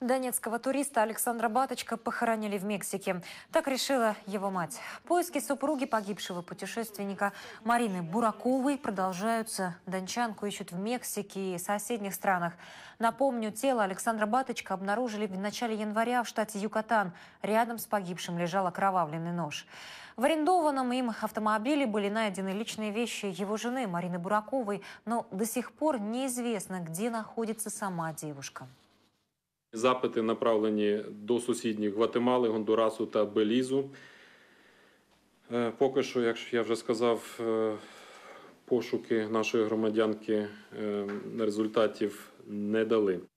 Донецкого туриста Александра Баточка похоронили в Мексике. Так решила его мать. Поиски супруги погибшего путешественника Марины Бураковой продолжаются. Дончанку ищут в Мексике и соседних странах. Напомню, тело Александра Баточка обнаружили в начале января в штате Юкатан. Рядом с погибшим лежал окровавленный нож. В арендованном им автомобиле были найдены личные вещи его жены Марины Бураковой, но до сих пор неизвестно, где находится сама девушка. Запити направлені до сусідніх Гватемали, Гондурасу та Белізу. Е, поки що, як я вже сказав, е, пошуки нашої громадянки е, результатів не дали.